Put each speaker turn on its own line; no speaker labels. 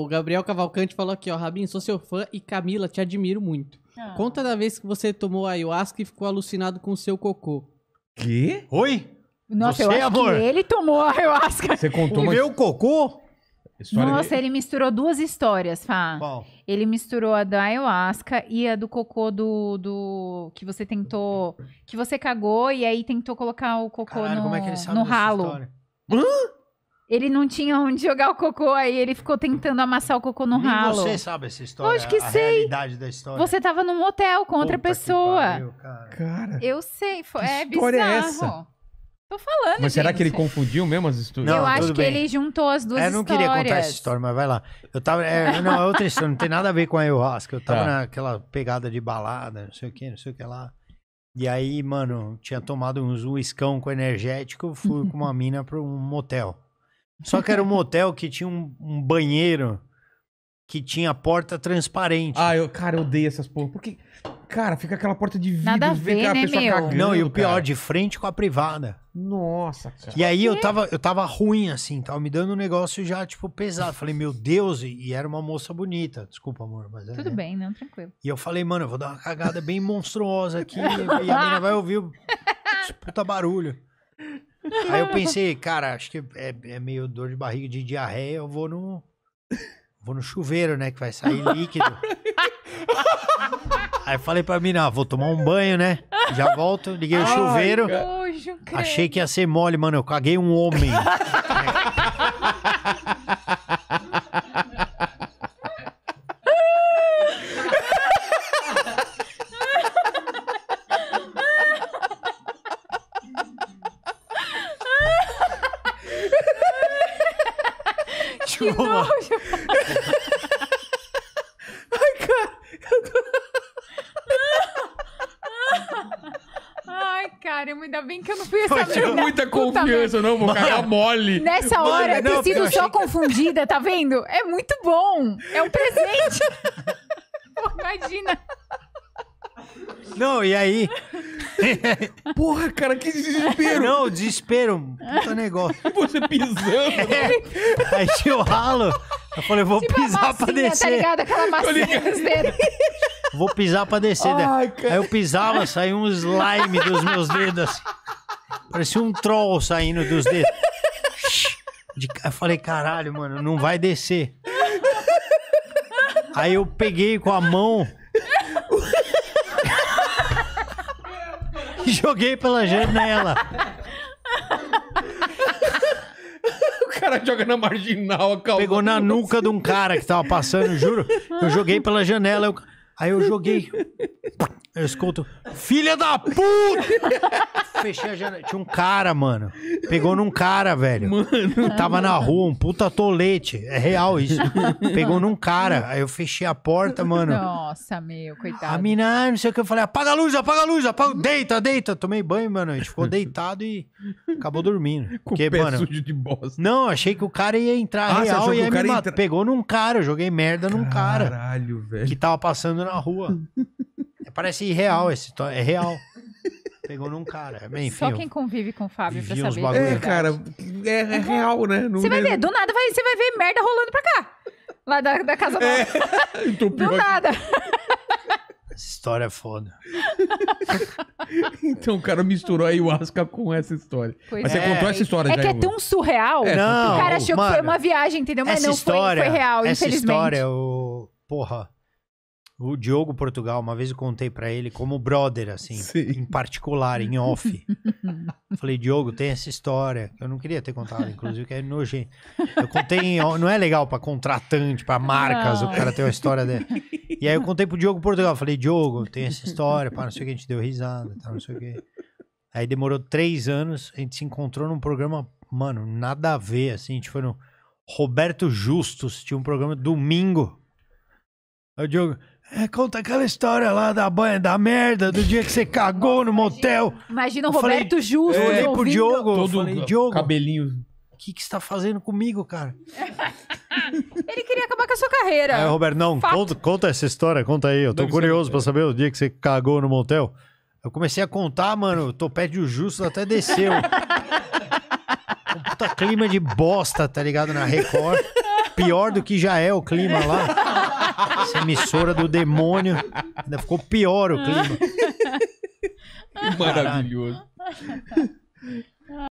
O Gabriel Cavalcante falou aqui, ó, Rabin, sou seu fã e Camila, te admiro muito. Ah. Conta da vez que você tomou ayahuasca e ficou alucinado com o seu cocô. Quê? Oi?
Nossa, você, eu acho amor? que ele
tomou a ayahuasca. Você contou o meu cocô? Nossa, dele? ele misturou duas histórias, Fá. Qual? Ele misturou a da ayahuasca e a do cocô do, do. que você tentou. que você cagou e aí tentou colocar o cocô Caralho, no, como é que ele sabe no ralo. História? Hã? Ele não tinha onde jogar o cocô, aí ele ficou tentando amassar o cocô no Nem ralo. Você sabe essa história? Lógico que a sei. realidade da história. Você tava num hotel com outra que pessoa. pariu, cara. cara. Eu sei, foi, Que é história é bizarro. é essa? Tô falando, Mas será que ele confundiu mesmo as Eu Não, acho tudo que bem. ele juntou as duas histórias. É, eu não queria contar essa história, mas vai lá. Eu tava. é, não, é outra história, não tem nada a ver com a ayahuasca. Eu tava Tá. naquela pegada de balada, não sei o que, não sei o que lá. E aí, mano, tinha tomado uns uiscão com energético, fui com uma mina pra um motel. Só que era um motel que tinha um, um banheiro que tinha porta transparente. Ah, eu, cara, eu odeio essas porra. Porque, cara, fica aquela porta de vidro. Nada a ver, vê, né, meu? Cagando, Não, e o pior, cara. de frente com a privada. Nossa, cara. E aí eu tava, eu tava ruim, assim, tava me dando um negócio já, tipo, pesado. Falei, meu Deus, e, e era uma moça bonita. Desculpa, amor, mas... É, Tudo é. bem, não, tranquilo. E eu falei, mano, eu vou dar uma cagada bem monstruosa aqui e a menina vai ouvir o puta barulho. Aí eu pensei, cara, acho que é, é meio dor de barriga de diarreia, eu vou no. Vou no chuveiro, né? Que vai sair líquido. Aí eu falei pra mim, não, ah, vou tomar um banho, né? Já volto, liguei o Ai, chuveiro. Achei que ia ser mole, mano. Eu caguei um homem. que rolar. Nojo. Ai, cara, eu tô... Ai, cara, ainda bem que eu não fui essa merda. muita confiança, não, vou cagar mole. Nessa Mano, hora, não, eu sido só confundida, tá vendo? É muito bom. É um presente. Pô, imagina. Não, e aí, Porra, cara, que desespero. Não, desespero. Puta negócio. Você pisando. É, aí tinha o ralo. Eu falei, vou tipo pisar massinha, pra tá descer. Tá ligado? Aquela massinha dos Vou pisar pra descer. Né? Ai, Aí eu pisava, saiu um slime dos meus dedos. Assim. Parecia um troll saindo dos dedos. Eu falei, caralho, mano, não vai descer. Aí eu peguei com a mão joguei pela janela. o cara joga na marginal, calma. Pegou na nuca de um cara que tava passando, juro. Eu joguei pela janela. Eu... Aí eu joguei. Eu escuto, filha da puta! Fechei a janela. Tinha um cara, mano. Pegou num cara, velho. Mano. Tava na rua, um puta tolete. É real isso. Pegou num cara. Aí eu fechei a porta, mano. Nossa, meu, coitado. A mina, ah, não sei o que. Eu falei, apaga a luz, apaga a luz, apaga... deita, deita. Tomei banho, mano. A gente ficou deitado e acabou dormindo. Com Porque, pé mano, sujo de bosta. Não, achei que o cara ia entrar ah, real e ia me matar. Entra... Pegou num cara, eu joguei merda num Caralho, cara. Caralho, velho. Que tava passando na rua. Parece irreal esse. É real. Pegou num cara. Enfim, Só quem convive com o Fábio pra saber. Bagulho. É, é cara, é, é então, real, né? Não você vai ver, do nada você vai ver merda rolando pra cá. Lá da, da casa é. nova. Então do nada. Essa história é foda. então o cara misturou a ayahuasca com essa história. Pois Mas é. você contou essa história, É já, que é tão surreal. É, não, o cara achou mano, que foi uma viagem, entendeu? Mas não história, foi, foi real, essa infelizmente. Essa história, o... porra o Diogo Portugal, uma vez eu contei para ele como brother, assim, Sim. em particular, em off. Falei, Diogo, tem essa história. Eu não queria ter contado, inclusive, que é nojento. Eu contei, em, não é legal para contratante, para marcas, não. o cara ter uma história dele E aí eu contei pro Diogo Portugal. Falei, Diogo, tem essa história, pá, não sei o que, a gente deu risada, tá, não sei o que. Aí demorou três anos, a gente se encontrou num programa, mano, nada a ver, assim, a gente foi no Roberto Justus, tinha um programa domingo Aí o Diogo, é, conta aquela história lá da banha, da merda, do dia que você cagou no motel. Imagina o Roberto falei, Justo. É, eu olhei pro ouvindo. Diogo, Todo falei, Diogo. Cabelinho. O que, que você tá fazendo comigo, cara? Ele queria acabar com a sua carreira. Aí, é, Roberto, não, conta, conta, essa história, conta aí. Eu tô Deve curioso pra saber o dia que você cagou no motel. Eu comecei a contar, mano, o topete do Justo até desceu. um puta clima de bosta, tá ligado? Na Record. Pior do que já é o clima lá. Essa emissora do demônio. Ainda ficou pior o clima. Maravilhoso.